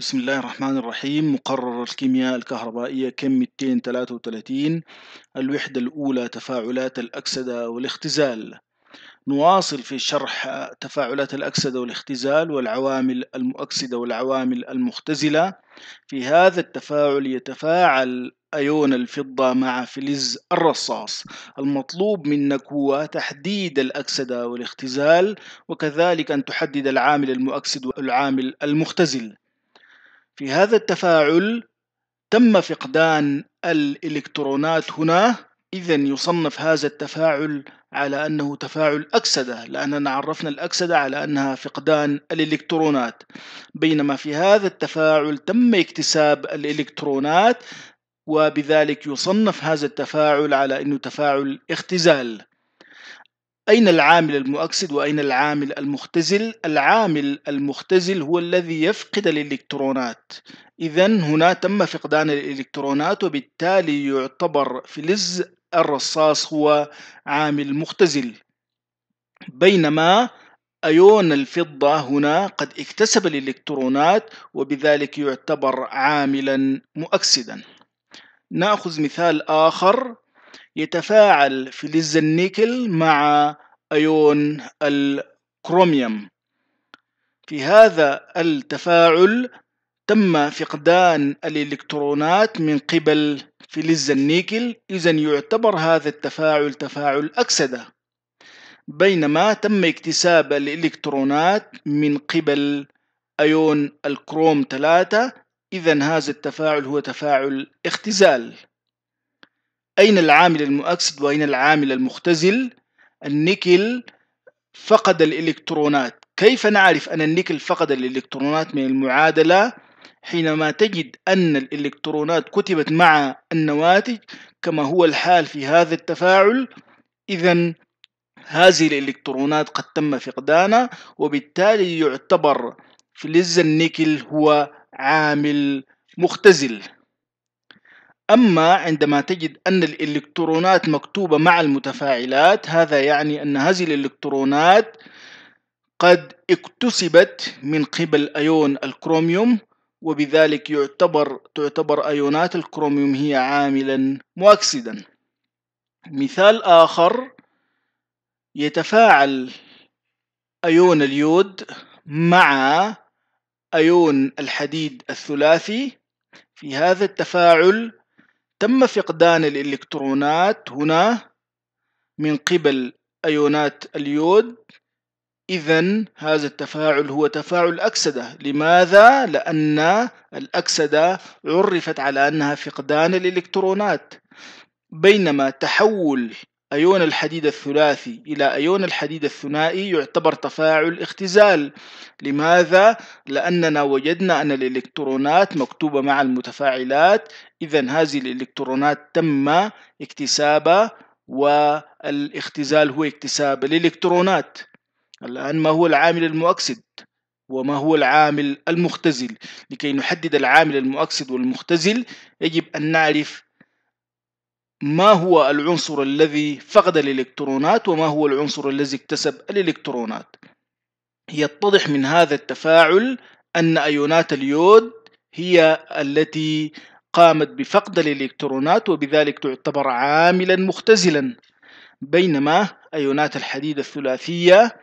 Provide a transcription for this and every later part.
بسم الله الرحمن الرحيم مقرر الكيمياء الكهربائية كم 233 الوحدة الأولى تفاعلات الأكسدة والاختزال نواصل في شرح تفاعلات الأكسدة والاختزال والعوامل المؤكسدة والعوامل المختزلة في هذا التفاعل يتفاعل أيون الفضة مع فلز الرصاص المطلوب منك هو تحديد الأكسدة والاختزال وكذلك أن تحدد العامل المؤكسد والعامل المختزل في هذا التفاعل تم فقدان الإلكترونات هنا إذا يصنف هذا التفاعل على أنه تفاعل أكسدة لأننا عرفنا الأكسدة على أنها فقدان الإلكترونات بينما في هذا التفاعل تم اكتساب الإلكترونات وبذلك يصنف هذا التفاعل على أنه تفاعل اختزال أين العامل المؤكسد وأين العامل المختزل؟ العامل المختزل هو الذي يفقد الإلكترونات إذا هنا تم فقدان الإلكترونات وبالتالي يعتبر فلز الرصاص هو عامل مختزل بينما أيون الفضة هنا قد اكتسب الإلكترونات وبذلك يعتبر عاملا مؤكسدا نأخذ مثال آخر يتفاعل فلز النيكل مع أيون الكروميوم في هذا التفاعل تم فقدان الإلكترونات من قبل فلز النيكل إذا يعتبر هذا التفاعل تفاعل أكسدة بينما تم اكتساب الإلكترونات من قبل أيون الكروم 3 إذا هذا التفاعل هو تفاعل اختزال أين العامل المؤكسد وأين العامل المختزل النيكل فقد الإلكترونات كيف نعرف أن النيكل فقد الإلكترونات من المعادلة حينما تجد أن الإلكترونات كتبت مع النواتج كما هو الحال في هذا التفاعل إذا هذه الإلكترونات قد تم فقدانها وبالتالي يعتبر فلز النيكل هو عامل مختزل أما عندما تجد أن الإلكترونات مكتوبة مع المتفاعلات هذا يعني أن هذه الإلكترونات قد اكتسبت من قبل أيون الكروميوم وبذلك يعتبر تعتبر أيونات الكروميوم هي عاملا مؤكسدا مثال آخر يتفاعل أيون اليود مع أيون الحديد الثلاثي في هذا التفاعل تم فقدان الإلكترونات هنا من قبل أيونات اليود إذا هذا التفاعل هو تفاعل أكسدة لماذا؟ لأن الأكسدة عرفت على أنها فقدان الإلكترونات بينما تحول أيون الحديد الثلاثي إلى أيون الحديد الثنائي يعتبر تفاعل اختزال لماذا؟ لأننا وجدنا أن الإلكترونات مكتوبة مع المتفاعلات إذا هذه الإلكترونات تم اكتسابها والاختزال هو اكتساب الإلكترونات الآن ما هو العامل المؤكسد؟ وما هو العامل المختزل لكي نحدد العامل المؤكسد والمختزل يجب أن نعرف ما هو العنصر الذي فقد الإلكترونات وما هو العنصر الذي اكتسب الإلكترونات يتضح من هذا التفاعل أن أيونات اليود هي التي قامت بفقد الإلكترونات وبذلك تعتبر عاملا مختزلا بينما أيونات الحديد الثلاثية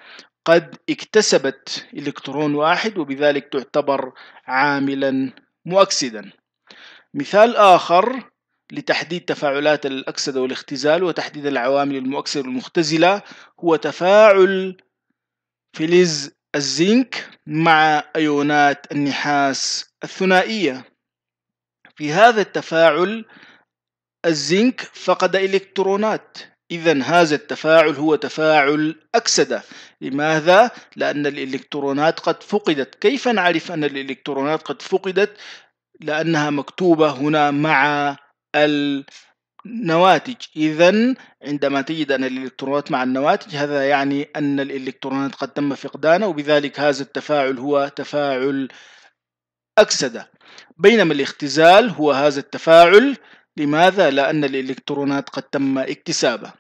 قد اكتسبت إلكترون واحد وبذلك تعتبر عاملا مؤكسدا مثال آخر لتحديد تفاعلات الأكسدة والاختزال وتحديد العوامل المؤكسدة والمختزلة هو تفاعل فلز الزنك مع أيونات النحاس الثنائية في هذا التفاعل الزنك فقد إلكترونات إذا هذا التفاعل هو تفاعل أكسدة لماذا؟ لأن الإلكترونات قد فقدت كيف نعرف أن الإلكترونات قد فقدت؟ لأنها مكتوبة هنا مع النواتج إذا عندما تجد أن الإلكترونات مع النواتج هذا يعني أن الإلكترونات قد تم فقدانها وبذلك هذا التفاعل هو تفاعل أكسدة بينما الاختزال هو هذا التفاعل لماذا؟ لأن الإلكترونات قد تم اكتسابه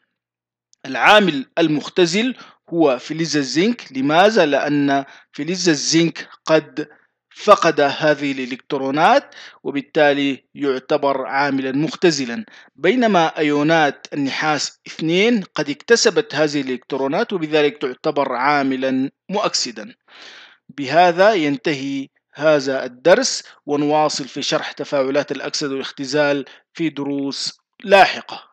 العامل المختزل هو فلز الزنك لماذا؟ لأن فلز الزنك قد فقد هذه الإلكترونات وبالتالي يعتبر عاملا مختزلا بينما أيونات النحاس 2 قد اكتسبت هذه الإلكترونات وبذلك تعتبر عاملا مؤكسدا بهذا ينتهي هذا الدرس ونواصل في شرح تفاعلات الأكسد والاختزال في دروس لاحقة